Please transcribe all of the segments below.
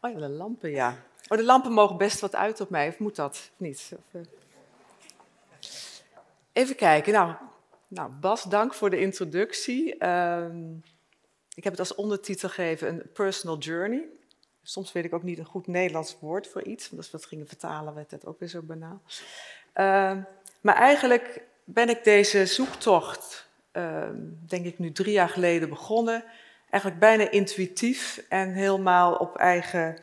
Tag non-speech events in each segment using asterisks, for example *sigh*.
Oh ja, de lampen, ja. Oh, de lampen mogen best wat uit op mij, of moet dat niet? Of, eh. Even kijken. Nou, nou, Bas, dank voor de introductie. Ehm, ik heb het als ondertitel gegeven een personal journey. Soms weet ik ook niet een goed Nederlands woord voor iets, want als we dat gingen vertalen werd dat ook weer zo banaal. Ehm, maar eigenlijk ben ik deze zoektocht, ehm, denk ik nu drie jaar geleden begonnen, eigenlijk bijna intuïtief en helemaal op eigen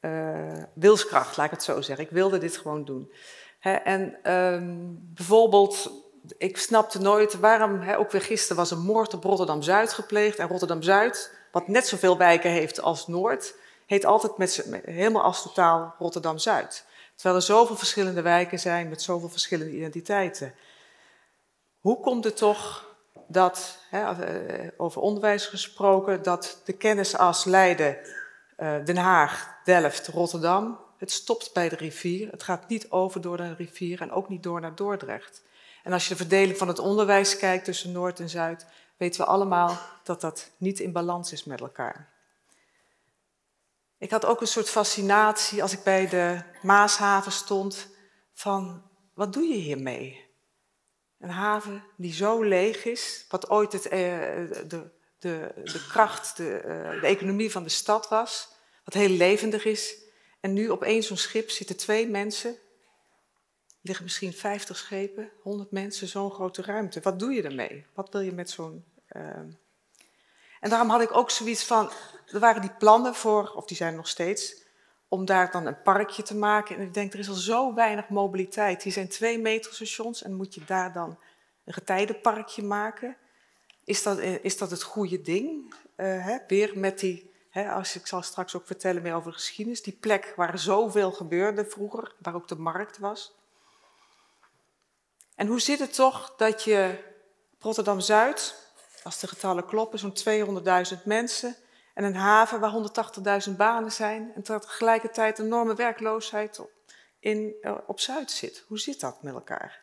eh, wilskracht, laat ik het zo zeggen. Ik wilde dit gewoon doen. en ehm, bijvoorbeeld, ik snapte nooit waarom, ook weer gisteren was een moord op Rotterdam-Zuid gepleegd. En Rotterdam-Zuid, wat net zoveel wijken heeft als Noord, heet altijd met, helemaal als totaal Rotterdam-Zuid. Terwijl er zoveel verschillende wijken zijn met zoveel verschillende identiteiten. Hoe komt het toch dat, hè, eh, over onderwijs gesproken, dat de kennisas Leiden, eh, Den Haag, Delft, Rotterdam, het stopt bij de rivier. Het gaat niet over door de rivier en ook niet door naar Dordrecht. En als je de verdeling van het onderwijs kijkt tussen Noord en Zuid, weten we allemaal dat dat niet in balans is met elkaar. Ik had ook een soort fascinatie als ik bij de Maashaven stond van wat doe je hiermee? Een haven die zo leeg is, wat ooit het, eh, de, de, de kracht, de, eh, de economie van de stad was, wat heel levendig is. En nu op zo'n schip zitten twee mensen, liggen misschien 50 schepen, 100 mensen, zo'n grote ruimte. Wat doe je daarmee? Wat wil je met zo'n. Eh? En daarom had ik ook zoiets van, er waren die plannen voor, of die zijn nog steeds, om daar dan een parkje te maken. En ik denk, er is al zo weinig mobiliteit. Hier zijn twee metrostations en moet je daar dan een getijdenparkje maken. Is dat, eh, is dat het goede ding? Uh, hè? Weer met die, hè, als, ik zal straks ook vertellen meer over de geschiedenis, die plek waar zoveel gebeurde vroeger, waar ook de markt was. En hoe zit het toch dat je Rotterdam-Zuid, als de getallen kloppen, zo'n 200.000 mensen, en een haven waar 180.000 banen zijn en tegelijkertijd enorme werkloosheid op, in, eh, op Zuid zit. Hoe zit dat met elkaar?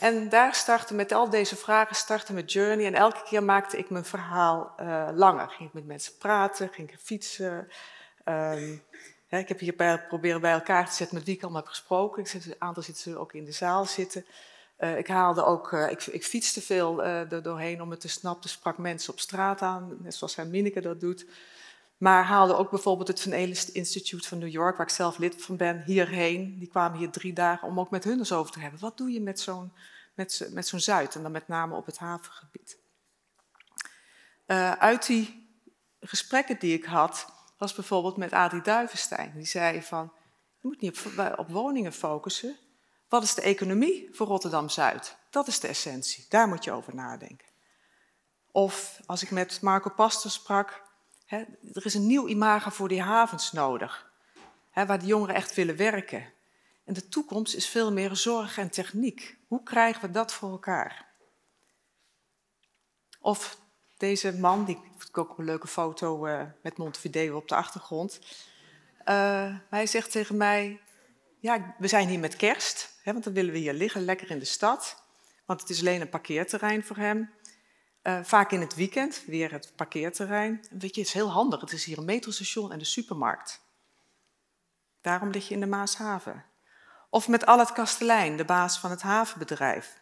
En daar startte met al deze vragen, startte mijn Journey. En elke keer maakte ik mijn verhaal uh, langer. Ging ik met mensen praten, ging ik fietsen. Ehm, hè, ik heb hier proberen bij elkaar te zetten met wie ik allemaal heb gesproken. Ik zit, een aantal zitten ook in de zaal zitten. Eh, ik haalde ook, eh, ik, ik, fietste veel eh, er doorheen om het te snappen. Sprak mensen op straat aan, net zoals Hermineke dat doet. Maar haalde ook bijvoorbeeld het Van Elis Institute van New York, waar ik zelf lid van ben, hierheen. Die kwamen hier drie dagen om ook met hun eens over te hebben. Wat doe je met zo'n met, met zo'n Zuid en dan met name op het havengebied? uit die gesprekken die ik had, was bijvoorbeeld met Adi Duivenstein. Die zei van, je moet niet op, op woningen focussen, wat is de economie voor Rotterdam-Zuid? Dat is de essentie. Daar moet je over nadenken. Of als ik met Marco Pastor sprak, hè, er is een nieuw imago voor die havens nodig, hè, waar de jongeren echt willen werken. En de toekomst is veel meer zorg en techniek. Hoe krijgen we dat voor elkaar? Of deze man, die ik ook een leuke foto eh, met Montevideo op de achtergrond. Eh, hij zegt tegen mij: Ja, we zijn hier met kerst. Hè, want dan willen we hier liggen, lekker in de stad. Want het is alleen een parkeerterrein voor hem. Eh, vaak in het weekend, weer het parkeerterrein. weet je, het is heel handig. Het is hier een metrostation en de supermarkt. Daarom lig je in de Maashaven. Of met Allard Kastelein, de baas van het havenbedrijf.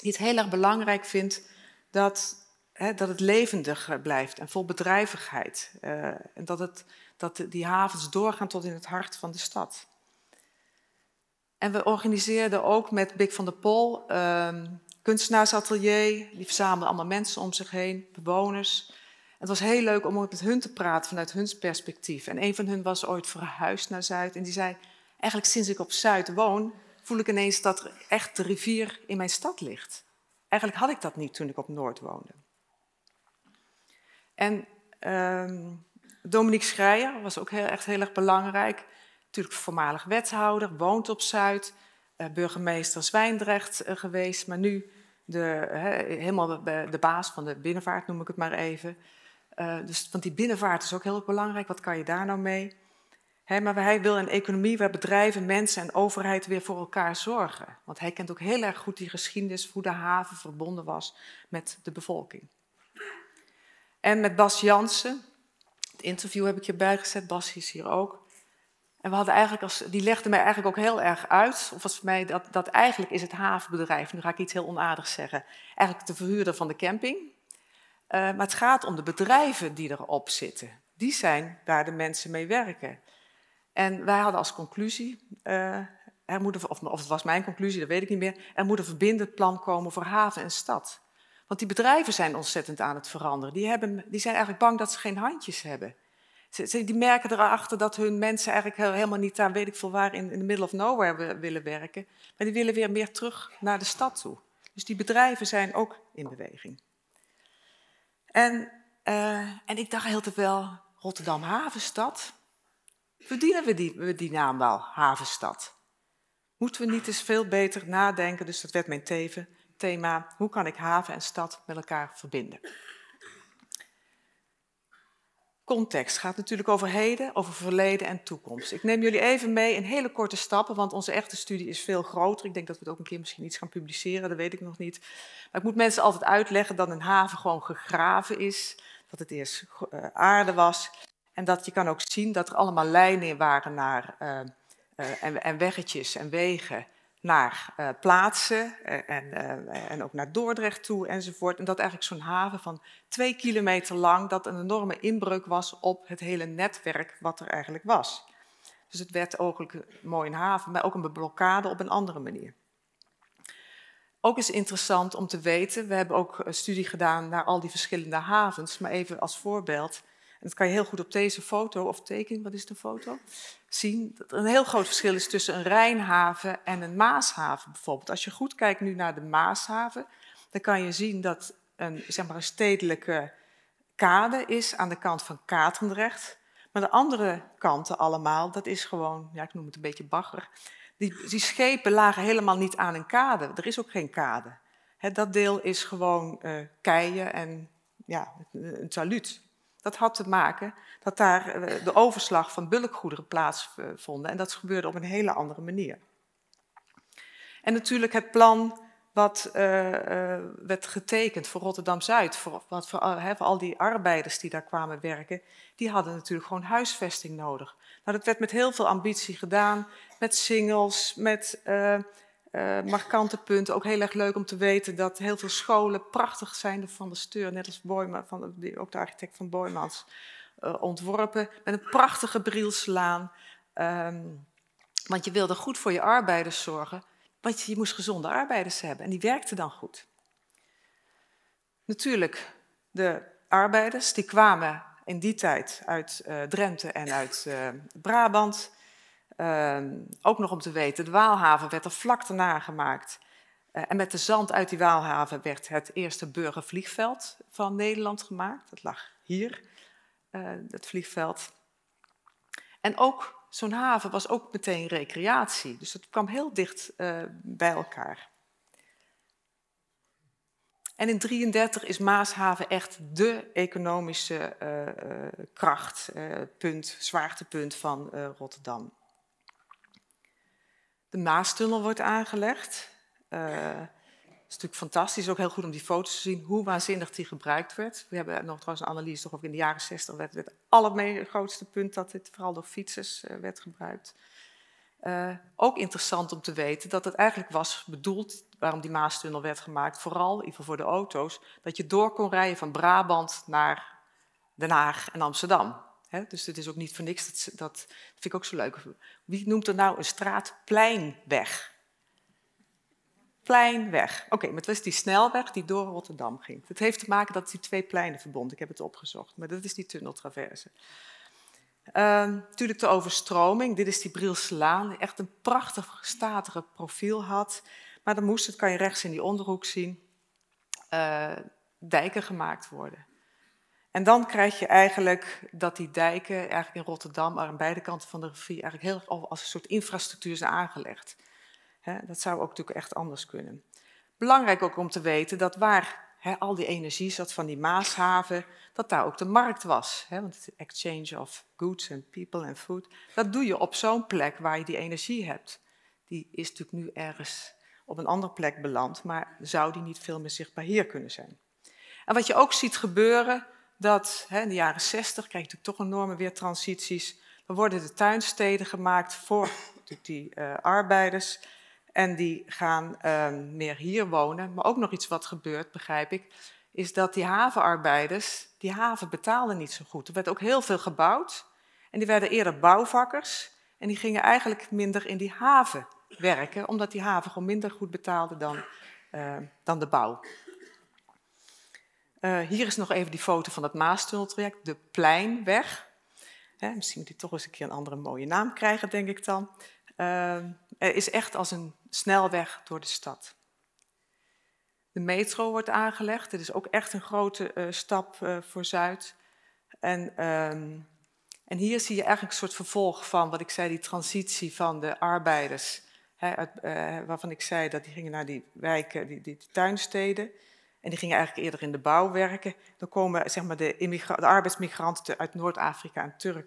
Die het heel erg belangrijk vindt dat, hè, dat het levendig blijft en vol bedrijvigheid. Eh, en dat, het, dat die havens doorgaan tot in het hart van de stad. En we organiseerden ook met Big van der Pol um, kunstenaarsatelier. Die verzamelden allemaal mensen om zich heen, bewoners. Het was heel leuk om met hun te praten vanuit hun perspectief. En een van hun was ooit verhuisd naar Zuid en die zei... Eigenlijk sinds ik op Zuid woon, voel ik ineens dat er echt de rivier in mijn stad ligt. Eigenlijk had ik dat niet toen ik op Noord woonde. En ehm, Dominique Schreier was ook heel, echt heel erg belangrijk voormalig wethouder, woont op Zuid, eh, burgemeester Zwijndrecht eh, geweest, maar nu de, helemaal de, baas van de binnenvaart, noem ik het maar even. Eh, dus, want die binnenvaart is ook heel belangrijk. Wat kan je daar nou mee? maar hij wil een economie waar bedrijven, mensen en overheid weer voor elkaar zorgen. Want hij kent ook heel erg goed die geschiedenis, hoe de haven verbonden was met de bevolking. En met Bas Jansen, het interview heb ik hierbij gezet, Bas is hier ook. En we hadden eigenlijk als, die legde mij eigenlijk ook heel erg uit, of was voor mij dat, dat eigenlijk is het havenbedrijf, nu ga ik iets heel onaardigs zeggen, eigenlijk de verhuurder van de camping. Uh, maar het gaat om de bedrijven die erop zitten. Die zijn waar de mensen mee werken. En wij hadden als conclusie, uh, er moet of, of, het was mijn conclusie, dat weet ik niet meer, er moet een verbindend plan komen voor haven en stad. Want die bedrijven zijn ontzettend aan het veranderen. Die, hebben, die zijn eigenlijk bang dat ze geen handjes hebben die merken erachter dat hun mensen eigenlijk helemaal niet daar, weet ik veel waar, in, de the middle of nowhere willen werken. Maar die willen weer meer terug naar de stad toe. Dus die bedrijven zijn ook in beweging. En, eh, en ik dacht heel te wel, Rotterdam havenstad, verdienen we die, die naam wel, havenstad? Moeten we niet eens veel beter nadenken, dus dat werd mijn teven, thema, hoe kan ik haven en stad met elkaar verbinden? Context gaat natuurlijk over heden, over verleden en toekomst. Ik neem jullie even mee in hele korte stappen, want onze echte studie is veel groter. Ik denk dat we het ook een keer misschien iets gaan publiceren, dat weet ik nog niet. Maar ik moet mensen altijd uitleggen dat een haven gewoon gegraven is, dat het eerst eh, aarde was. En dat je kan ook zien dat er allemaal lijnen waren naar, eh, eh, en, en weggetjes en wegen naar eh, plaatsen eh, en, eh, en ook naar Dordrecht toe enzovoort. En dat eigenlijk zo'n haven van twee kilometer lang, dat een enorme inbreuk was op het hele netwerk wat er eigenlijk was. Dus het werd ook mooi een haven, maar ook een blokkade op een andere manier. Ook is interessant om te weten, we hebben ook een studie gedaan naar al die verschillende havens, maar even als voorbeeld. En dat kan je heel goed op deze foto of tekening, wat is de foto, zien. Dat er een heel groot verschil is tussen een Rijnhaven en een Maashaven bijvoorbeeld. Als je goed kijkt nu naar de Maashaven, dan kan je zien dat een, zeg maar een stedelijke kade is aan de kant van Katendrecht. Maar de andere kanten allemaal, dat is gewoon, ja, ik noem het een beetje bagger. Die, die schepen lagen helemaal niet aan een kade. Er is ook geen kade. dat deel is gewoon eh, keien en ja, een taluut. Dat had te maken dat daar eh, de overslag van bulkgoederen plaatsvond En dat gebeurde op een hele andere manier. En natuurlijk het plan wat eh, eh, werd getekend voor Rotterdam-Zuid, voor, wat voor, voor, al die arbeiders die daar kwamen werken, die hadden natuurlijk gewoon huisvesting nodig. Nou, dat werd met heel veel ambitie gedaan, met singles, met uh, markante punten. Ook heel erg leuk om te weten dat heel veel scholen prachtig zijn van de Steur, net als Boyma, van de, ook de architect van Boymans, eh, ontworpen. Met een prachtige brielslaan. Um, want je wilde goed voor je arbeiders zorgen, want je moest gezonde arbeiders hebben en die werkten dan goed. Natuurlijk, de arbeiders die kwamen in die tijd uit uh, Drenthe en uit Brabant. Ehm, ook nog om te weten, de Waalhaven werd er vlak daarna gemaakt. Eh, en met de zand uit die Waalhaven werd het eerste burgervliegveld van Nederland gemaakt. Dat lag hier, eh, het vliegveld. En ook zo'n haven was ook meteen recreatie. Dus dat kwam heel dicht eh, bij elkaar. En in 1933 is Maashaven echt dé economische uh, kracht, punt, zwaartepunt van Rotterdam de Maastunnel wordt aangelegd. Dat eh, is natuurlijk fantastisch, ook heel goed om die foto's te zien, hoe waanzinnig die gebruikt werd. We hebben nog trouwens een analyse, toch ook in de jaren 60 werd, het allergrootste punt dat dit vooral door fietsers eh, werd gebruikt. Eh, ook interessant om te weten dat het eigenlijk was bedoeld, waarom die Maastunnel werd gemaakt, vooral in geval voor de auto's, dat je door kon rijden van Brabant naar Den Haag en Amsterdam dus het is ook niet voor niks, dat, dat vind ik ook zo leuk. Wie noemt er nou een straat pleinweg? Pleinweg. Oké, maar het was die snelweg die door Rotterdam ging. Het heeft te maken dat die twee pleinen verbond. Ik heb het opgezocht, maar dat is die tunneltraverse. Ehm, natuurlijk de overstroming. Dit is die Brielse die echt een prachtig statige profiel had. Maar dan moest, dat kan je rechts in die onderhoek zien, eh, dijken gemaakt worden. En dan krijg je eigenlijk dat die dijken eigenlijk in Rotterdam aan beide kanten van de rivier eigenlijk heel als een soort infrastructuur zijn aangelegd. dat zou ook natuurlijk echt anders kunnen. Belangrijk ook om te weten dat waar al die energie zat van die Maashaven, dat daar ook de markt was. want het exchange of goods and people and food, dat doe je op zo'n plek waar je die energie hebt. Die is natuurlijk nu ergens op een andere plek beland, maar zou die niet veel meer zichtbaar hier kunnen zijn. En wat je ook ziet gebeuren, dat hè, in de jaren 60 krijg je natuurlijk toch enorme weer transities. Er worden de tuinsteden gemaakt voor die eh, arbeiders. En die gaan ehm, meer hier wonen. Maar ook nog iets wat gebeurt, begrijp ik, is dat die havenarbeiders, die haven betaalden niet zo goed. Er werd ook heel veel gebouwd. En die werden eerder bouwvakkers. En die gingen eigenlijk minder in die haven werken, omdat die haven gewoon minder goed betaalde dan, eh, dan de bouw. Eh, hier is nog even die foto van het Maastunneltraject, de Pleinweg. Hè, misschien moet die toch eens een keer een andere mooie naam krijgen, denk ik dan. Uh, is echt als een snelweg door de stad. De metro wordt aangelegd. Dit is ook echt een grote eh, stap eh, voor Zuid. En, ehm, en hier zie je eigenlijk een soort vervolg van wat ik zei, die transitie van de arbeiders. Hè, waarvan ik zei dat die gingen naar die wijken, die, die tuinsteden. En die gingen eigenlijk eerder in de bouw werken. Dan komen zeg maar, de, de arbeidsmigranten uit Noord-Afrika en,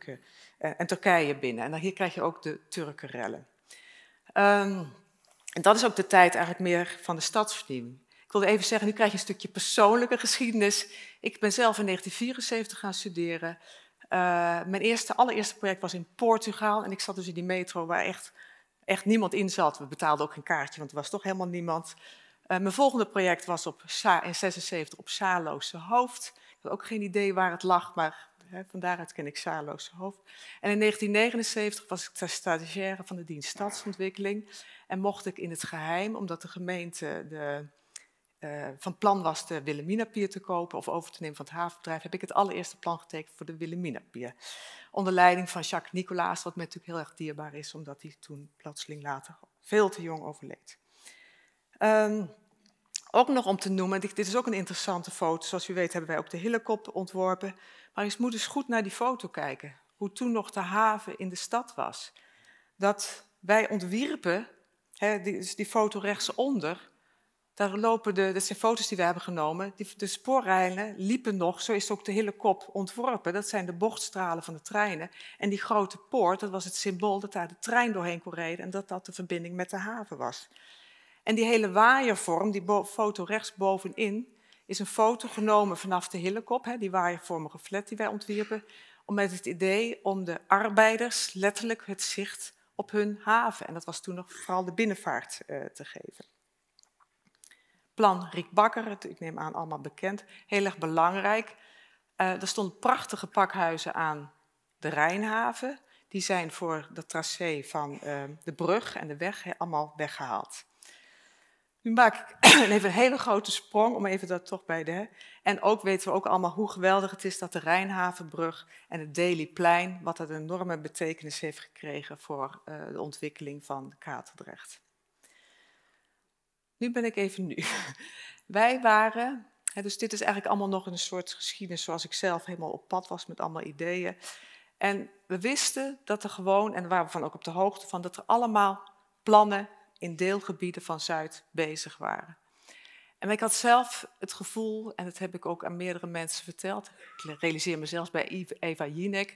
eh, en Turkije binnen. En dan hier krijg je ook de Turkenrellen. Um, en dat is ook de tijd eigenlijk meer van de stadsvernieuwing. Ik wilde even zeggen, nu krijg je een stukje persoonlijke geschiedenis. Ik ben zelf in 1974 gaan studeren. Eh, mijn eerste, allereerste project was in Portugal. En ik zat dus in die metro waar echt, echt niemand in zat. We betaalden ook geen kaartje, want er was toch helemaal niemand. Eh, mijn volgende project was op in 76 op Saloose Hoofd. Ik had ook geen idee waar het lag, maar hè, van daaruit ken ik Saloose Hoofd. En in 1979 was ik stagiaire van de dienst stadsontwikkeling. En mocht ik in het geheim, omdat de gemeente de, eh, van plan was de Willeminapier te kopen of over te nemen van het havenbedrijf, heb ik het allereerste plan getekend voor de Willeminapier. Onder leiding van Jacques Nicolaas, wat mij natuurlijk heel erg dierbaar is, omdat hij toen plotseling later veel te jong overleed. Ehm, ook nog om te noemen, dit is ook een interessante foto. Zoals u weet hebben wij ook de hillekop ontworpen. Maar eens moet eens dus goed naar die foto kijken. Hoe toen nog de haven in de stad was. Dat wij ontwierpen, hè, die, dus die foto rechtsonder, daar lopen de, dat zijn foto's die we hebben genomen. Die, de spoorrijlen liepen nog, zo is ook de hele kop ontworpen. Dat zijn de bochtstralen van de treinen. En die grote poort, dat was het symbool dat daar de trein doorheen kon rijden en dat dat de verbinding met de haven was. En die hele waaiervorm, die foto rechtsbovenin, is een foto genomen vanaf de Hillekop, hè, die waaiervormige flat die wij ontwierpen, om met het idee om de arbeiders letterlijk het zicht op hun haven, en dat was toen nog vooral de binnenvaart, eh, te geven. Plan Riek Bakker, ik neem aan allemaal bekend, heel erg belangrijk. Eh, er stonden prachtige pakhuizen aan de Rijnhaven. Die zijn voor dat tracé van eh, de brug en de weg allemaal weggehaald. Nu maak ik *clears throat* even een hele grote sprong, om even dat toch bij de... En ook weten we ook allemaal hoe geweldig het is dat de Rijnhavenbrug en het Delyplein, wat dat een enorme betekenis heeft gekregen voor eh, de ontwikkeling van Katerdrecht. Nu ben ik even nu. *laughs* Wij waren, dus dit is eigenlijk allemaal nog een soort geschiedenis zoals ik zelf helemaal op pad was met allemaal ideeën. En we wisten dat er gewoon, en daar waren we van ook op de hoogte van, dat er allemaal plannen in deelgebieden van Zuid bezig waren. En ik had zelf het gevoel, en dat heb ik ook aan meerdere mensen verteld, ik realiseer me zelfs bij Eva Jinek,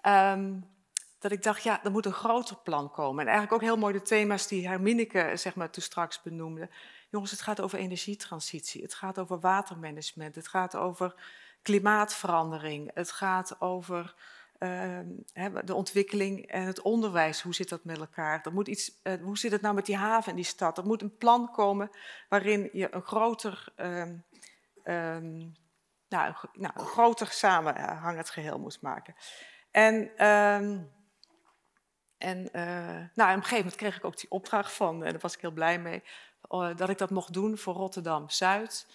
ehm, dat ik dacht, ja, er moet een groter plan komen. En eigenlijk ook heel mooi de thema's die Hermineke zeg maar, toen straks benoemde. Jongens, het gaat over energietransitie, het gaat over watermanagement, het gaat over klimaatverandering, het gaat over Ehm, de ontwikkeling en het onderwijs, hoe zit dat met elkaar? Dat moet iets, eh, hoe zit het nou met die haven en die stad? Er moet een plan komen waarin je een groter, um, um, nou, nou, groter samenhangend geheel moet maken. En, en eh, nou, op een gegeven moment kreeg ik ook die opdracht van, en eh, daar was ik heel blij mee, dat ik dat mocht doen voor Rotterdam Zuid.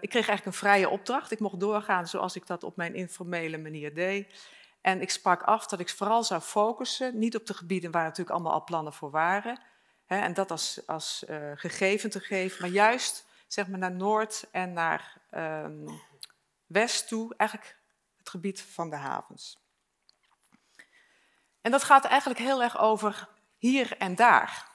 ik kreeg eigenlijk een vrije opdracht. Ik mocht doorgaan zoals ik dat op mijn informele manier deed. En ik sprak af dat ik vooral zou focussen, niet op de gebieden waar natuurlijk allemaal al plannen voor waren, hè, en dat als, als eh, gegeven te geven, maar juist zeg maar, naar Noord en naar ehm, West toe, eigenlijk het gebied van de havens. En dat gaat eigenlijk heel erg over hier en daar.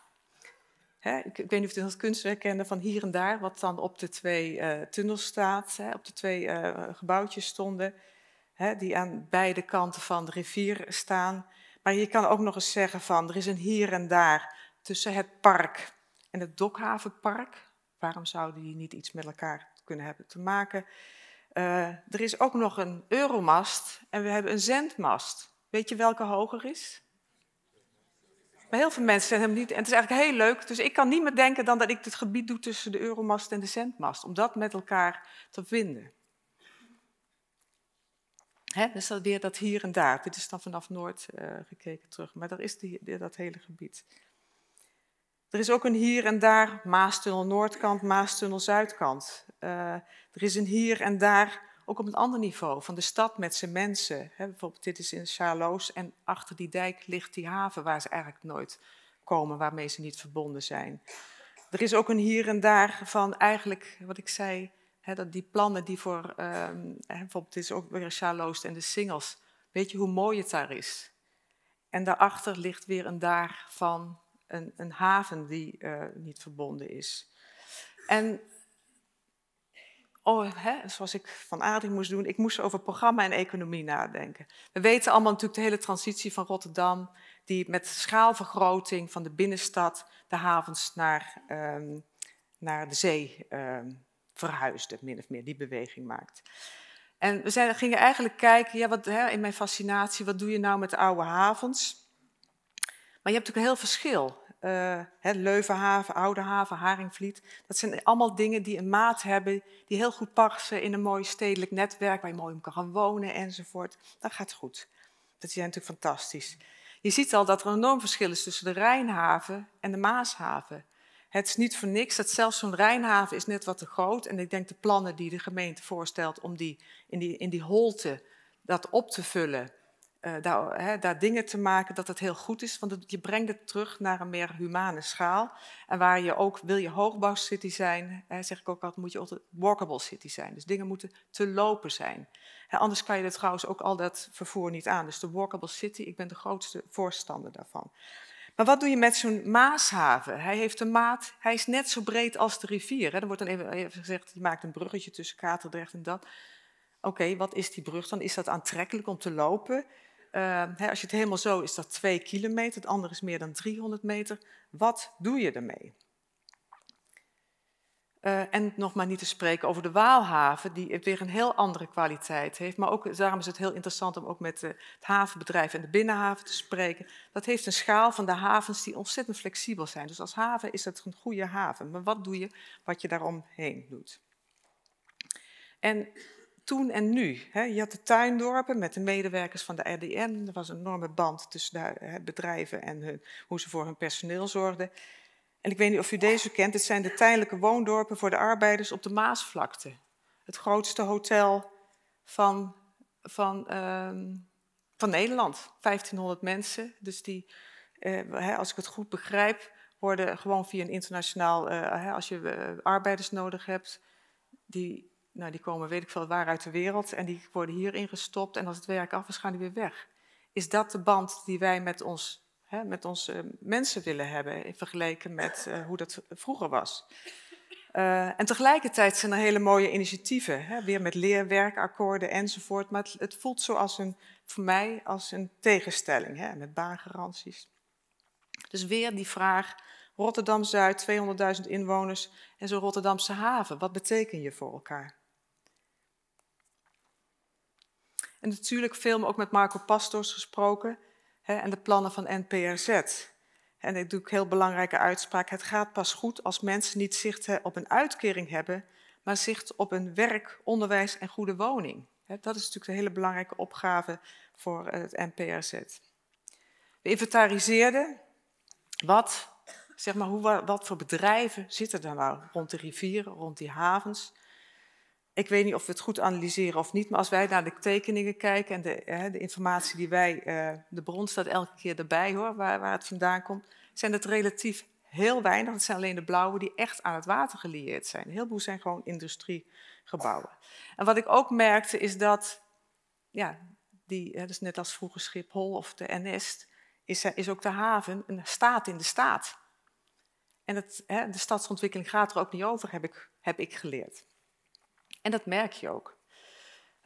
ik, ik, weet niet of jullie dat kunstwerk kende van hier en daar, wat dan op de twee eh, tunnels staat, op de twee eh, gebouwtjes stonden hè, die aan beide kanten van de rivier staan. Maar je kan ook nog eens zeggen van, er is een hier en daar tussen het park en het Dokhavenpark. Waarom zouden die niet iets met elkaar kunnen hebben te maken? Eh, er is ook nog een euromast en we hebben een zendmast. Weet je welke hoger is? Maar heel veel mensen zijn hem niet. En het is eigenlijk heel leuk. Dus ik kan niet meer denken dan dat ik het gebied doe tussen de euromast en de zendmast. Om dat met elkaar te vinden. He, dus dat weer dat hier en daar. Dit is dan vanaf Noord uh, gekeken terug, maar daar is die, dat hele gebied. Er is ook een hier en daar Maastunnel Noordkant, Maastunnel Zuidkant. Eh, er is een hier en daar ook op een ander niveau, van de stad met zijn mensen. bijvoorbeeld, dit is in Charloes en achter die dijk ligt die haven waar ze eigenlijk nooit komen, waarmee ze niet verbonden zijn. Er is ook een hier en daar van eigenlijk, wat ik zei, dat die plannen die voor, um, bijvoorbeeld is ook weer en de singles. Weet je hoe mooi het daar is? En daarachter ligt weer een daar van een, een haven die eh, niet verbonden is. En oh, zoals ik van aardig moest doen, ik moest over programma en economie nadenken. We weten allemaal natuurlijk de hele transitie van Rotterdam, die met schaalvergroting van de binnenstad de havens naar, ehm, naar de zee ehm, verhuisde, min of meer, die beweging maakt. En we zijn, gingen eigenlijk kijken, ja, wat, hè, in mijn fascinatie, wat doe je nou met de oude havens? Maar je hebt natuurlijk een heel verschil. Eh, hè, Leuvenhaven, Oude Haven, Haringvliet. Dat zijn allemaal dingen die een maat hebben, die heel goed passen in een mooi stedelijk netwerk, waar je mooi om kan gaan wonen enzovoort. Dat gaat goed. Dat is natuurlijk fantastisch. Je ziet al dat er een enorm verschil is tussen de Rijnhaven en de Maashaven. Het is niet voor niks dat zelfs zo'n Rijnhaven is net wat te groot. En ik denk de plannen die de gemeente voorstelt om die, in, die, in die holte dat op te vullen, eh, daar, daar, dingen te maken, dat het heel goed is. Want je brengt het terug naar een meer humane schaal. En waar je ook, wil je hoogbouwcity zijn, zeg ik ook altijd, moet je altijd walkable city zijn. Dus dingen moeten te lopen zijn. anders kan je er trouwens ook al dat vervoer niet aan. Dus de walkable city, ik ben de grootste voorstander daarvan. Maar wat doe je met zo'n Maashaven? Hij heeft een maat, hij is net zo breed als de rivier. Er wordt dan even, gezegd, je maakt een bruggetje tussen Katerdrecht en dat. Oké, wat is die brug dan? Is dat aantrekkelijk om te lopen? Ehm, hè, als je het helemaal zo, is dat twee kilometer. Het andere is meer dan 300 meter. Wat doe je ermee? Eh, en nog maar niet te spreken over de Waalhaven, die weer een heel andere kwaliteit heeft. Maar ook, daarom is het heel interessant om ook met eh, het havenbedrijf en de binnenhaven te spreken. Dat heeft een schaal van de havens die ontzettend flexibel zijn. Dus als haven is het een goede haven. Maar wat doe je wat je daaromheen doet? En toen en nu. Hè, je had de tuindorpen met de medewerkers van de RDN. Er was een enorme band tussen de eh, bedrijven en hoe ze voor hun personeel zorgden. En ik weet niet of u deze kent, dit zijn de tijdelijke woondorpen voor de arbeiders op de Maasvlakte. Het grootste hotel van, van, ehm, van Nederland. 1500 mensen. Dus die, eh, als ik het goed begrijp, worden gewoon via een internationaal, uh, als je eh, arbeiders nodig hebt, die, nou, die komen weet ik veel waar uit de wereld en die worden hier ingestopt en als het werk af is gaan die weer weg. Is dat de band die wij met ons hè, met onze mensen willen hebben in vergelijking met eh, hoe dat vroeger was. Eh, en tegelijkertijd zijn er hele mooie initiatieven, hè? weer met leerwerkakkoorden enzovoort. Maar het, het, voelt zo als een, voor mij als een tegenstelling, hè? met baangaranties. Dus weer die vraag, Rotterdam-Zuid, 200.000 inwoners en zo'n Rotterdamse haven. Wat betekent je voor elkaar? En natuurlijk veel ook met Marco Pastors gesproken hè, en de plannen van NPRZ. En ik doe ook heel belangrijke uitspraak. Het gaat pas goed als mensen niet zicht op een uitkering hebben, maar zicht op een werk, onderwijs en goede woning. dat is natuurlijk de hele belangrijke opgave voor eh, het NPRZ. We inventariseerden wat, zeg maar, hoe, wat voor bedrijven zitten er nou rond de rivieren, rond die havens ik weet niet of we het goed analyseren of niet, maar als wij naar de tekeningen kijken en de, hè, de informatie die wij, eh, de bron staat elke keer erbij hoor, waar, waar het vandaan komt, zijn het relatief heel weinig. Het zijn alleen de blauwe die echt aan het water gelieerd zijn. Heel veel zijn gewoon industriegebouwen. En wat ik ook merkte is dat, ja, die, hè, dus net als vroeger Schiphol of de NS, is, eh, is ook de haven een staat in de staat. En het, hè, de stadsontwikkeling gaat er ook niet over, heb ik, heb ik geleerd. En dat merk je ook.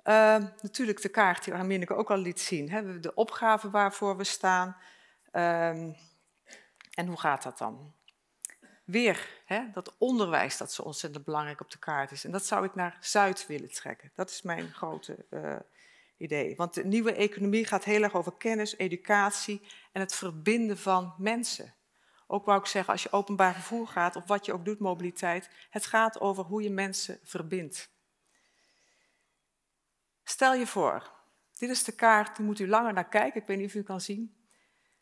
Ehm, natuurlijk de kaart die Arminneke ook al liet zien. Hè? De opgave waarvoor we staan. Ehm, en hoe gaat dat dan? Weer hè? dat onderwijs dat zo ontzettend belangrijk op de kaart is. En dat zou ik naar Zuid willen trekken. Dat is mijn grote eh, idee. Want de nieuwe economie gaat heel erg over kennis, educatie en het verbinden van mensen. Ook wou ik zeggen, als je openbaar vervoer gaat of wat je ook doet, mobiliteit, het gaat over hoe je mensen verbindt. Stel je voor, dit is de kaart, die moet u langer naar kijken, ik weet niet of u kan zien.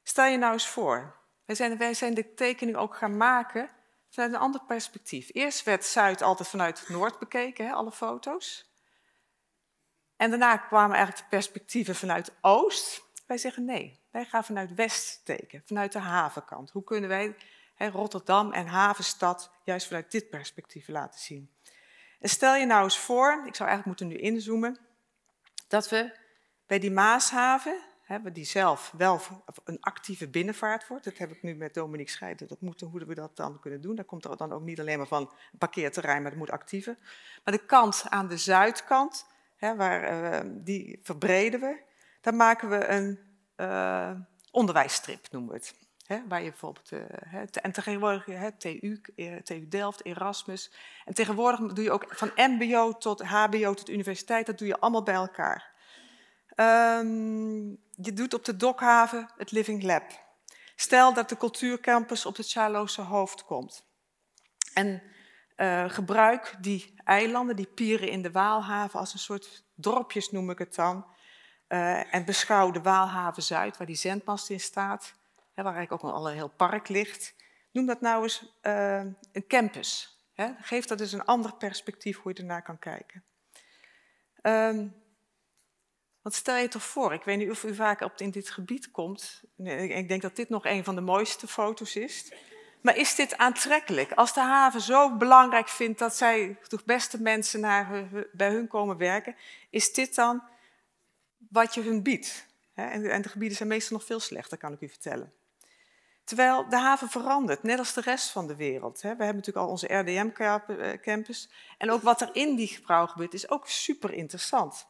Stel je nou eens voor, wij zijn, wij zijn de tekening ook gaan maken vanuit een ander perspectief. Eerst werd Zuid altijd vanuit het Noord bekeken, hè, alle foto's. En daarna kwamen eigenlijk de perspectieven vanuit Oost. Wij zeggen nee, wij gaan vanuit West tekenen, vanuit de havenkant. Hoe kunnen wij hè, Rotterdam en havenstad juist vanuit dit perspectief laten zien? En stel je nou eens voor, ik zou eigenlijk moeten nu inzoomen dat we bij die Maashaven, hè, die zelf wel een actieve binnenvaart wordt, dat heb ik nu met Dominique Scheiden, dat moeten hoe we dat dan kunnen doen. daar komt er dan ook niet alleen maar van een parkeerterrein, maar het moet actieve. Maar de kant aan de zuidkant, hè, waar, eh, die verbreden we. Daar maken we een eh, onderwijsstrip, noemen we het waar je bijvoorbeeld, eh, en tegenwoordig TU, eh, TU Delft, Erasmus. En tegenwoordig doe je ook van MBO tot HBO tot universiteit, dat doe je allemaal bij elkaar. Ehm, je doet op de Dokhaven het Living Lab. Stel dat de cultuurcampus op het Charloze Hoofd komt. En eh, gebruik die eilanden, die pieren in de Waalhaven, als een soort dorpjes noem ik het dan. en beschouw de Waalhaven Zuid, waar die zendmast in staat waar eigenlijk ook al een heel park ligt. Noem dat nou eens eh, een campus. Hè. Geef dat dus een ander perspectief hoe je ernaar kan kijken. Um, ehm, want stel je toch voor, ik weet niet of u vaak op, in dit gebied komt. ik denk dat dit nog een van de mooiste foto's is. Maar is dit aantrekkelijk? Als de haven zo belangrijk vindt dat zij de beste mensen naar, bij hun komen werken, is dit dan wat je hun biedt? En de gebieden zijn meestal nog veel slechter, kan ik u vertellen. Terwijl de haven verandert, net als de rest van de wereld. We hebben natuurlijk al onze RDM-campus. Eh, en ook wat er in die gebouw gebeurt, is ook super interessant.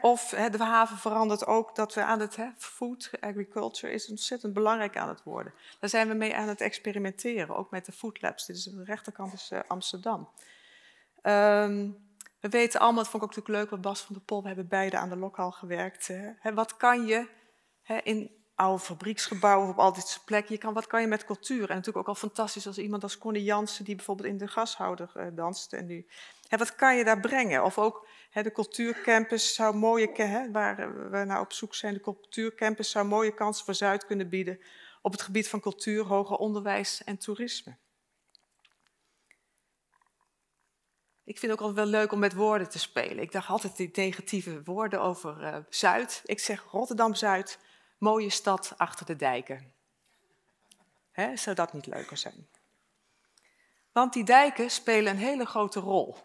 Of de haven verandert ook dat we aan het... food, agriculture is ontzettend belangrijk aan het worden. Daar zijn we mee aan het experimenteren, ook met de food labs. Dit is de rechterkant is dus, eh, Amsterdam. Ehm, we weten allemaal, dat vond ik ook natuurlijk leuk, wat Bas van der Pol, we hebben beide aan de lokal gewerkt. Hè. Wat kan je hè, in oude fabrieksgebouwen op al dit plekken. Je kan, wat kan je met cultuur? En natuurlijk ook al fantastisch als iemand als Connie Jansen, die bijvoorbeeld in de gashouder uh, danst en nu. Hè, wat kan je daar brengen? Of ook hè, de cultuurcampus zou mooie, hè, waar eh, we naar nou op zoek zijn, de cultuurcampus zou mooie kansen voor Zuid kunnen bieden op het gebied van cultuur, hoger onderwijs en toerisme. Ik vind het ook altijd wel leuk om met woorden te spelen. Ik dacht altijd die negatieve woorden over eh, Zuid. Ik zeg Rotterdam-Zuid, mooie stad achter de dijken. zou dat niet leuker zijn? Want die dijken spelen een hele grote rol.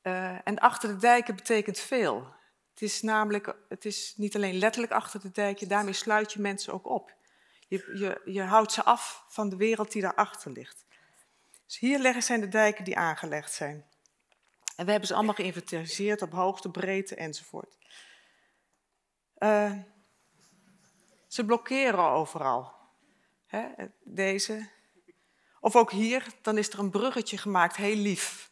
Eh, en achter de dijken betekent veel. Het is namelijk, het is niet alleen letterlijk achter de dijken, daarmee sluit je mensen ook op. Je, je, je houdt ze af van de wereld die daarachter ligt. Dus hier zijn de dijken die aangelegd zijn. En we hebben ze allemaal geïnventariseerd op hoogte, breedte enzovoort. Eh, ze blokkeren overal. Hè? Deze. Of ook hier, dan is er een bruggetje gemaakt, heel lief.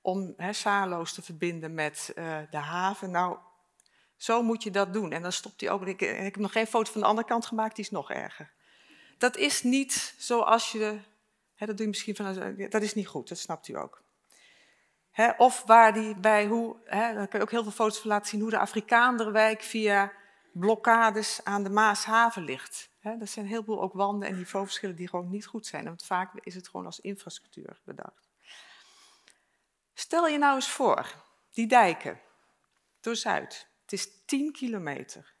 Om hè, te verbinden met eh, de haven. Nou, zo moet je dat doen. En dan stopt hij ook. Ik, heb nog geen foto van de andere kant gemaakt, die is nog erger. Dat is niet zoals je. Hè, dat doe je misschien van. Dat is niet goed, dat snapt u ook. Hè, of waar die bij hoe. Hè, daar kun je ook heel veel foto's van laten zien hoe de Afrikaanderwijk via blokkades aan de Maashaven ligt. Er dat zijn een heleboel ook wanden en niveauverschillen die gewoon niet goed zijn. Want vaak is het gewoon als infrastructuur bedacht. Stel je nou eens voor, die dijken door Zuid. Het is 10 kilometer.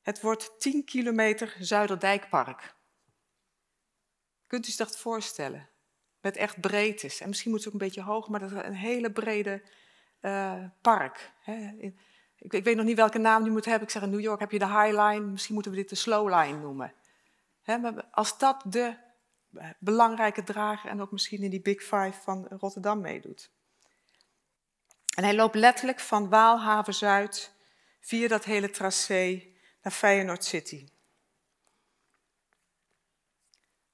Het wordt 10 kilometer Zuiderdijkpark. Kunt u zich dat voorstellen? Met echt breedtes. En misschien moet het ook een beetje hoog, maar dat is een hele brede eh, park. Ik, ik, weet nog niet welke naam die moet hebben. Ik zeg in New York heb je de High Line, misschien moeten we dit de Slow Line noemen. maar als dat de eh, belangrijke drager en ook misschien in die Big Five van Rotterdam meedoet. En hij loopt letterlijk van Waalhaven Zuid via dat hele tracé naar Feyenoord City.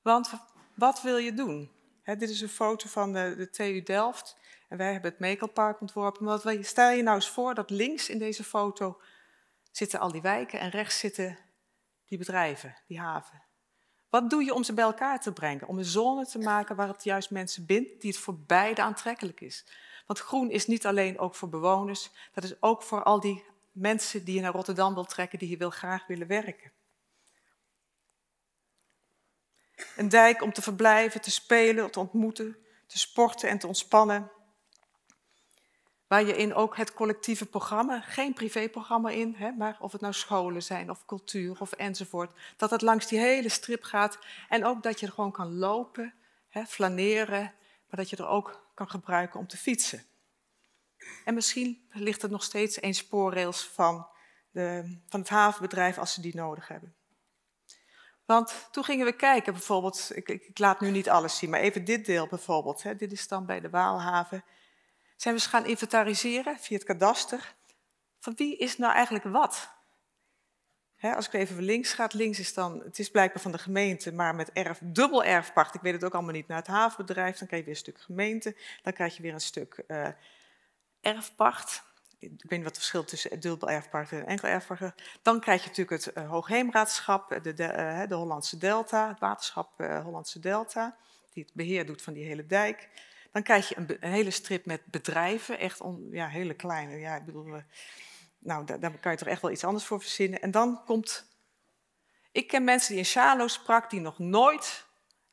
Want wat wil je doen? dit is een foto van de, de TU Delft. En wij hebben het Mekelpark ontworpen. Maar wat, stel je nou eens voor dat links in deze foto zitten al die wijken en rechts zitten die bedrijven, die haven. Wat doe je om ze bij elkaar te brengen? Om een zone te maken waar het juist mensen bindt die het voor beide aantrekkelijk is. Want groen is niet alleen ook voor bewoners, dat is ook voor al die mensen die je naar Rotterdam wil trekken, die hier wil graag willen werken. Een dijk om te verblijven, te spelen, te ontmoeten, te sporten en te ontspannen waar je in ook het collectieve programma, geen privéprogramma in, hè, maar of het nou scholen zijn of cultuur of enzovoort, dat het langs die hele strip gaat en ook dat je er gewoon kan lopen, hè, flaneren, maar dat je er ook kan gebruiken om te fietsen. En misschien ligt er nog steeds een spoorrails van, de, van het havenbedrijf als ze die nodig hebben. Want toen gingen we kijken, bijvoorbeeld, ik, ik, ik laat nu niet alles zien, maar even dit deel bijvoorbeeld. Hè, dit is dan bij de Waalhaven zijn we eens gaan inventariseren via het kadaster. Van wie is nou eigenlijk wat? als ik even links ga, links is dan, het is blijkbaar van de gemeente, maar met erf, dubbel erfpacht. Ik weet het ook allemaal niet, naar het havenbedrijf, dan krijg je weer een stuk gemeente, dan krijg je weer een stuk eh, erfpacht. Ik weet niet wat het verschil tussen dubbel erfpacht en enkel erfpacht. Dan krijg je natuurlijk het eh, Hoogheemraadschap, de, eh, de, Hollandse Delta, het waterschap Hollandse Delta, die het beheer doet van die hele dijk. Dan krijg je een, hele strip met bedrijven, echt ja, hele kleine. Ja, ik bedoel, eh, nou, daar, daar, kan je toch echt wel iets anders voor verzinnen. En dan komt... Ik ken mensen die in Shalo sprak, die nog nooit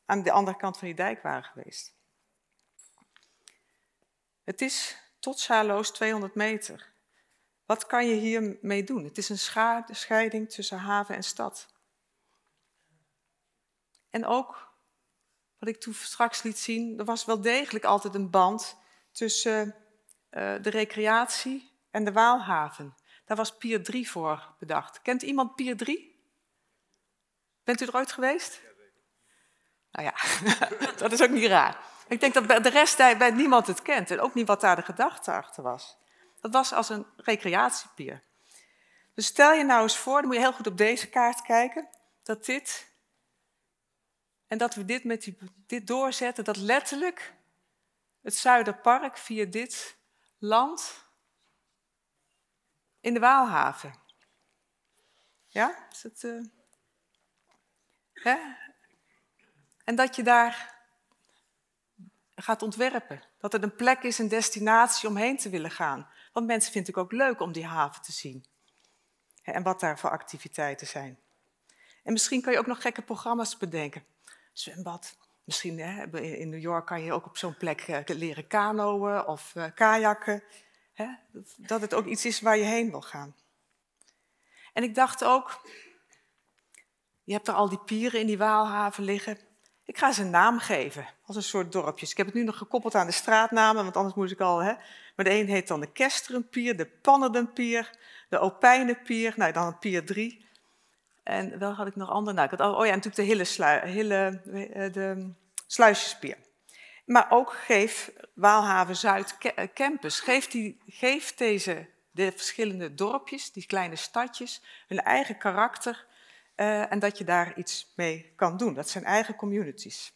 aan de andere kant van die dijk waren geweest. Het is tot Shalo's 200 meter. Wat kan je hiermee doen? Het is een scheiding tussen haven en stad. En ook wat ik toen straks liet zien, er was wel degelijk altijd een band tussen eh, eh, de recreatie en de Waalhaven. Daar was Pier 3 voor bedacht. Kent iemand Pier 3? Bent u er ooit geweest? Nou ja, *laughs* dat is ook niet raar. Ik denk dat de rest bij niemand het kent en ook niet wat daar de gedachte achter was. Dat was als een recreatiepier. Dus stel je nou eens voor, dan moet je heel goed op deze kaart kijken, dat dit en dat we dit, met dit doorzetten, dat letterlijk het Zuiderpark via dit land in de Waalhaven. Ja, eh, hè? En dat je daar gaat ontwerpen. Dat het een plek is, een destinatie om heen te willen gaan. Want mensen vinden het ook leuk om die haven te zien. En wat daar voor activiteiten zijn. En misschien kan je ook nog gekke programma's bedenken zwembad. Misschien hè, in New York kan je ook op zo'n plek eh, leren kanoën of uh, kajakken. Hè? Dat het ook iets is waar je heen wil gaan. En ik dacht ook, je hebt er al die pieren in die Waalhaven liggen. Ik ga ze een naam geven, als een soort dorpjes. Ik heb het nu nog gekoppeld aan de straatnamen, want anders moest ik al... Hè? Maar de een heet dan de Kesterenpier, de Pannendenpier, de Opijnenpier, nou dan Pier 3. En wel had ik nog andere. Nou, ik had, oh, oh ja, natuurlijk de hele, slui, hele eh, de sluisjespier. Maar ook geef Waalhaven Zuid eh, Campus, geef, die, deze de verschillende dorpjes, die kleine stadjes, hun eigen karakter eh, en dat je daar iets mee kan doen. Dat zijn eigen communities.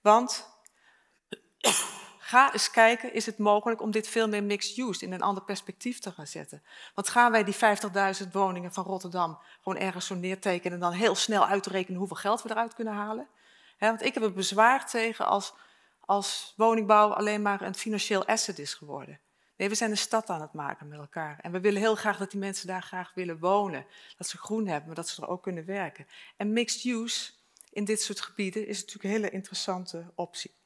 Want Ga eens kijken, is het mogelijk om dit veel meer mixed use in een ander perspectief te gaan zetten? Want gaan wij die 50.000 woningen van Rotterdam gewoon ergens zo neertekenen en dan heel snel uitrekenen hoeveel geld we eruit kunnen halen? want ik heb er bezwaar tegen als, als woningbouw alleen maar een financieel asset is geworden. Nee, we zijn een stad aan het maken met elkaar. En we willen heel graag dat die mensen daar graag willen wonen. Dat ze groen hebben, maar dat ze er ook kunnen werken. En mixed use in dit soort gebieden is natuurlijk een hele interessante optie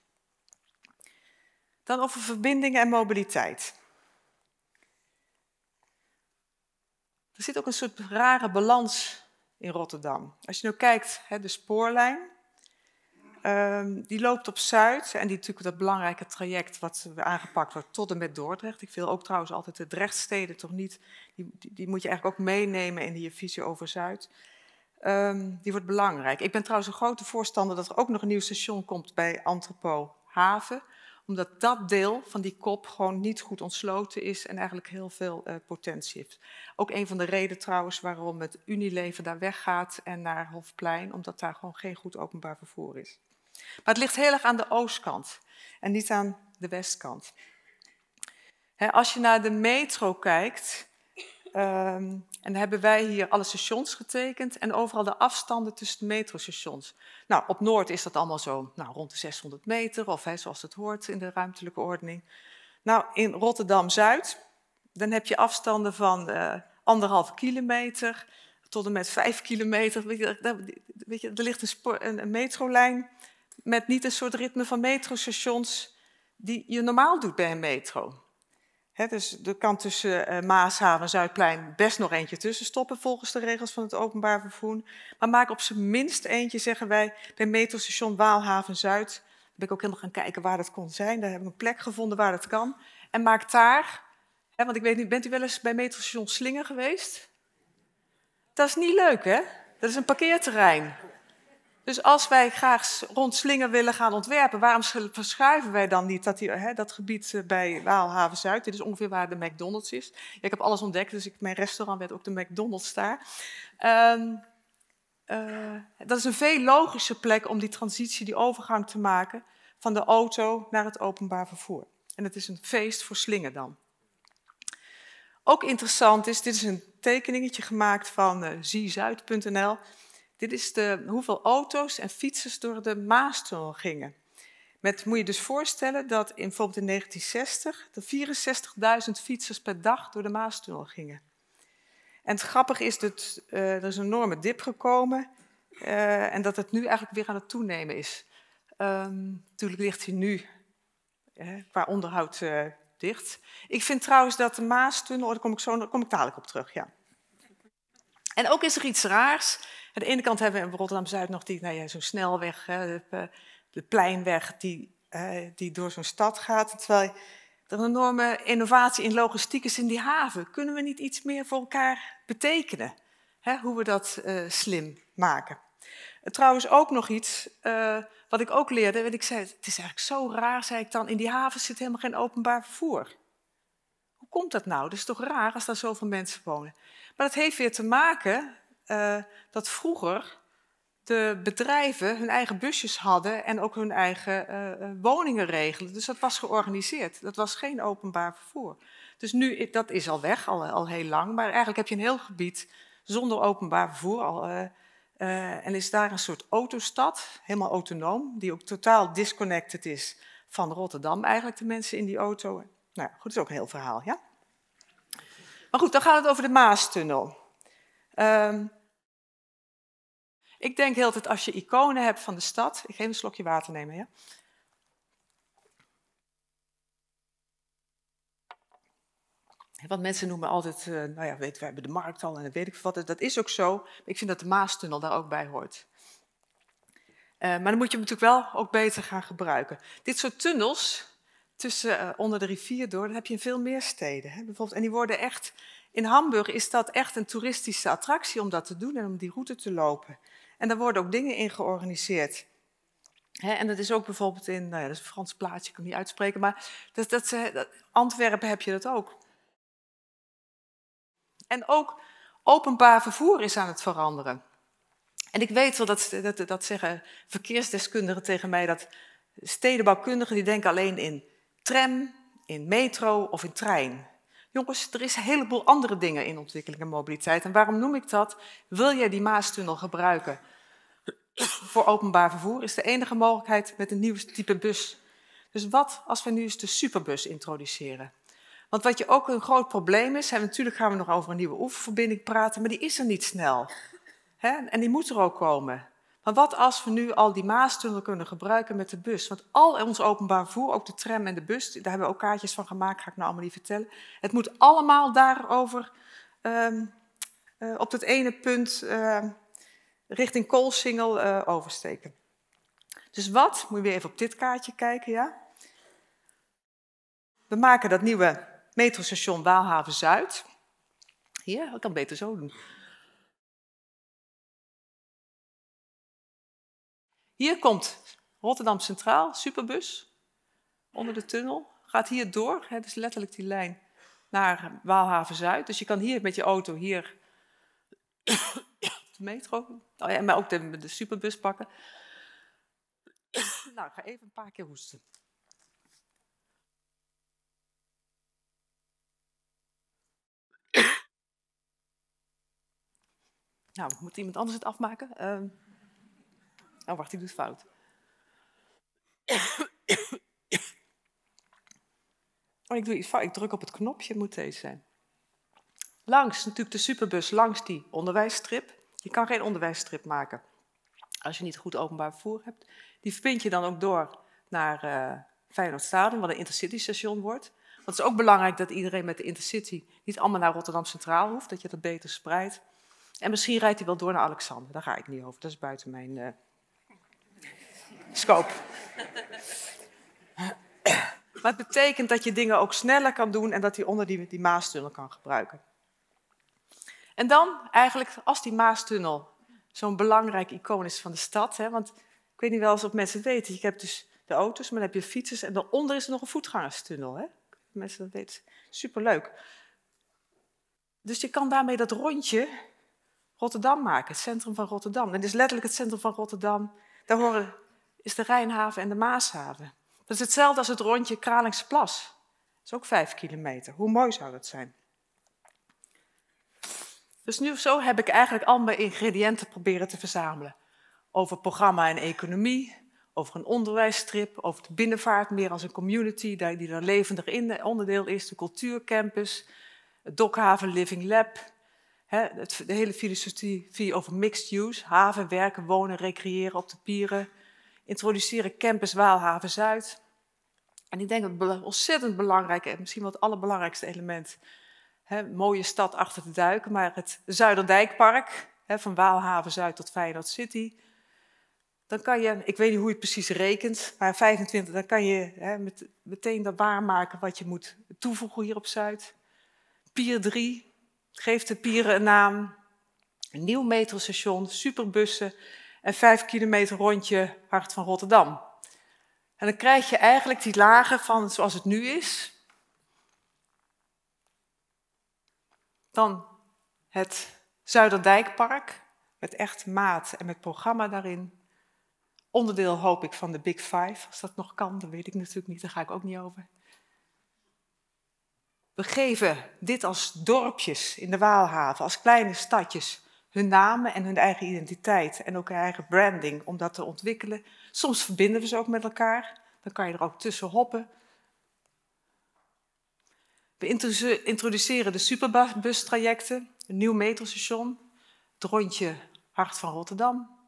dan over verbindingen en mobiliteit. Er zit ook een soort rare balans in Rotterdam. Als je nu kijkt, de spoorlijn, ehm, die loopt op Zuid. En die natuurlijk dat belangrijke traject wat aangepakt wordt tot en met Dordrecht. Ik wil ook trouwens altijd de Drechtsteden toch niet, die, die moet je eigenlijk ook meenemen in je visie over Zuid. Ehm, die wordt belangrijk. Ik ben trouwens een grote voorstander dat er ook nog een nieuw station komt bij Antropo Haven omdat dat deel van die kop gewoon niet goed ontsloten is en eigenlijk heel veel eh, potentie heeft. Ook een van de redenen trouwens waarom het Unilever daar weggaat en naar Hofplein, omdat daar gewoon geen goed openbaar vervoer is. Maar het ligt heel erg aan de oostkant en niet aan de westkant. als je naar de metro kijkt, Um, en hebben wij hier alle stations getekend en overal de afstanden tussen de metrostations. Nou, op Noord is dat allemaal zo nou, rond de 600 meter, of zoals het hoort in de ruimtelijke ordening. Nou, in Rotterdam-Zuid, dan heb je afstanden van uh, anderhalve kilometer tot en met vijf kilometer. Weet je, daar, er ligt een, een, een metrolijn met niet een soort ritme van metrostations die je normaal doet bij een metro dus er kan tussen uh, Maashaven en Zuidplein best nog eentje tussen stoppen volgens de regels van het openbaar vervoer. Maar maak op zijn minst eentje, zeggen wij, bij metrostation Waalhaven Zuid. Daar ben ik ook helemaal gaan kijken waar dat kon zijn. Daar heb ik een plek gevonden waar dat kan. En maak daar, want ik weet niet, bent u wel eens bij metrostation Slinger geweest? Dat is niet leuk, hè? Dat is een parkeerterrein. Dus als wij graag rond Slinger willen gaan ontwerpen, waarom verschuiven wij dan niet dat, die, hè, dat gebied eh, bij Waalhaven Zuid? Dit is ongeveer waar de McDonald's is. ik heb alles ontdekt, dus ik, mijn restaurant werd ook de McDonald's daar. Ehm, eh, dat is een veel logische plek om die transitie, die overgang te maken van de auto naar het openbaar vervoer. En het is een feest voor Slinger dan. Ook interessant is, dit is een tekeningetje gemaakt van uh, eh, ziezuid.nl. Dit is de, hoeveel auto's en fietsers door de Maastunnel gingen. Met, moet je dus voorstellen dat in, bijvoorbeeld in 1960 er 64.000 fietsers per dag door de Maastunnel gingen. En het grappige is dat eh, er is een enorme dip gekomen uh, en dat het nu eigenlijk weer aan het toenemen is. Um, natuurlijk ligt hij nu hè, eh, qua onderhoud dicht. Ik vind trouwens dat de Maastunnel, oh, daar kom ik, zo, daar kom ik dadelijk op terug, ja. En ook is er iets raars. Aan de ene kant hebben we in Rotterdam-Zuid nog die, nou ja, zo'n snelweg, de, eh, de, pleinweg die, eh, die door zo'n stad gaat. Terwijl er een enorme innovatie in logistiek is in die haven. Kunnen we niet iets meer voor elkaar betekenen? Hè, hoe we dat eh, slim maken. trouwens ook nog iets wat ik ook leerde. Want ik zei, het is eigenlijk zo raar, zei ik dan, in die haven zit helemaal geen openbaar vervoer. Hoe komt dat nou? Dat is toch raar als daar zoveel mensen wonen? Maar dat heeft weer te maken eh, dat vroeger de bedrijven hun eigen busjes hadden en ook hun eigen eh, eh, woningen regelden. Dus dat was georganiseerd. Dat was geen openbaar vervoer. Dus nu, dat is al weg, al, al heel lang. Maar eigenlijk heb je een heel gebied zonder openbaar vervoer al. en is daar een soort autostad, helemaal autonoom, die ook totaal disconnected is van Rotterdam eigenlijk, de mensen in die auto. Nou goed, dat is ook een heel verhaal, ja? Maar goed, dan gaat het over de Maastunnel. Um, ik denk heel dat als je iconen hebt van de stad. Ik ga een slokje water nemen. Ja? Want mensen noemen altijd, eh, nou ja, weet, we hebben de markt al en dat weet ik wat. Dat is ook zo. Ik vind dat de Maastunnel daar ook bij hoort. Eh, maar dan moet je hem natuurlijk wel ook beter gaan gebruiken. Dit soort tunnels tussen, eh, onder de rivier door, dat heb je in veel meer steden. Hè? Bijvoorbeeld, en die worden echt, in Hamburg is dat echt een toeristische attractie om dat te doen en om die route te lopen. En daar worden ook dingen in georganiseerd. en dat is ook bijvoorbeeld in, nou ja, dat is een Frans plaatje, ik kan het niet uitspreken, maar dat, dat, Antwerpen heb je dat ook. En ook openbaar vervoer is aan het veranderen. En ik weet wel dat, dat, dat zeggen verkeersdeskundigen tegen mij, dat stedenbouwkundigen die denken alleen in tram, in metro of in trein. Jongens, er is een heleboel andere dingen in ontwikkeling en mobiliteit. En waarom noem ik dat? Wil jij die Maastunnel gebruiken? voor openbaar vervoer is de enige mogelijkheid met een nieuw type bus. Dus wat als we nu eens de superbus introduceren? Want wat je ook een groot probleem is, en natuurlijk gaan we nog over een nieuwe oeververbinding praten, maar die is er niet snel. Hè? En die moet er ook komen. Maar wat als we nu al die Maastunnel kunnen gebruiken met de bus? Want al ons openbaar vervoer, ook de tram en de bus, daar hebben we ook kaartjes van gemaakt, ga ik nou allemaal niet vertellen. Het moet allemaal daarover um, uh, op dat ene punt uh, richting Koolsingel uh, oversteken. Dus wat, moet je weer even op dit kaartje kijken, ja. We maken dat nieuwe metrostation Waalhaven-Zuid. Hier, ik kan beter zo doen. Hier komt Rotterdam Centraal, superbus, onder de tunnel. Gaat hier door, Het dus letterlijk die lijn, naar Waalhaven-Zuid. Dus je kan hier met je auto hier de metro. Oh ja, maar ook de, de superbus pakken. nou, ik ga even een paar keer hoesten. nou, moet iemand anders het afmaken? Uh, oh, wacht, ik doe het fout. oh, ik doe iets fout. Ik druk op het knopje, moet deze zijn. Langs natuurlijk de superbus, langs die onderwijsstrip. Je kan geen onderwijsstrip maken als je niet goed openbaar vervoer hebt. Die verbind je dan ook door naar uh, eh, Feyenoordstadion, wat een intercity-station wordt. Want het is ook belangrijk dat iedereen met de intercity niet allemaal naar Rotterdam Centraal hoeft, dat je dat beter spreidt. En misschien rijdt hij wel door naar Alexander, daar ga ik niet over, dat is buiten mijn eh, scope. maar het betekent dat je dingen ook sneller kan doen en dat hij onder die, die maastunnel kan gebruiken. En dan eigenlijk als die Maastunnel zo'n belangrijk icoon is van de stad. Hè? Want ik weet niet wel of mensen het weten. Je hebt dus de auto's, maar dan heb je fietsers en daaronder is er nog een voetgangerstunnel. Hè? Mensen dat weten. Superleuk. Dus je kan daarmee dat rondje Rotterdam maken, het centrum van Rotterdam. En het is letterlijk het centrum van Rotterdam. Daar horen is de Rijnhaven en de Maashaven. Dat is hetzelfde als het rondje Kralingsplas. Dat is ook vijf kilometer. Hoe mooi zou dat zijn? Dus nu zo heb ik eigenlijk al mijn ingrediënten proberen te verzamelen. Over programma en economie, over een onderwijstrip, over de binnenvaart meer als een community die er levendig in eh, onderdeel is, de cultuurcampus, het Dokhaven Living Lab, de hele filosofie over mixed use, haven, werken, wonen, recreëren op de pieren, introduceren campus Waalhaven Zuid. En ik denk dat het ontzettend belangrijk en misschien wel het allerbelangrijkste element mooie stad achter de duiken, maar het Zuiderdijkpark, hè, van Waalhaven Zuid tot Feyenoord City. Dan kan je, ik weet niet hoe je het precies rekent, maar 25, dan kan je met, meteen dat waarmaken wat je moet toevoegen hier op Zuid. Pier 3, geeft de pieren een naam. Een nieuw metrostation, superbussen en vijf kilometer rondje Hart van Rotterdam. En dan krijg je eigenlijk die lagen van zoals het nu is, Dan het Zuiderdijkpark, met echt maat en met programma daarin. Onderdeel hoop ik van de Big Five, als dat nog kan, dat weet ik natuurlijk niet, daar ga ik ook niet over. We geven dit als dorpjes in de Waalhaven, als kleine stadjes, hun namen en hun eigen identiteit en ook hun eigen branding om dat te ontwikkelen. Soms verbinden we ze ook met elkaar, dan kan je er ook tussen hoppen. We introduceren de superbustrajecten, een nieuw metrostation, het rondje Hart van Rotterdam.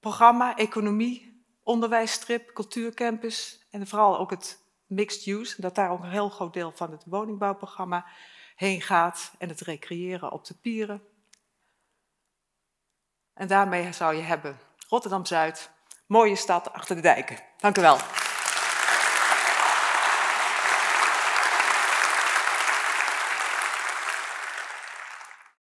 Programma, economie, onderwijsstrip, cultuurcampus en vooral ook het mixed use, dat daar ook een heel groot deel van het woningbouwprogramma heen gaat en het recreëren op de pieren. En daarmee zou je hebben Rotterdam-Zuid, mooie stad achter de dijken. Dank u wel.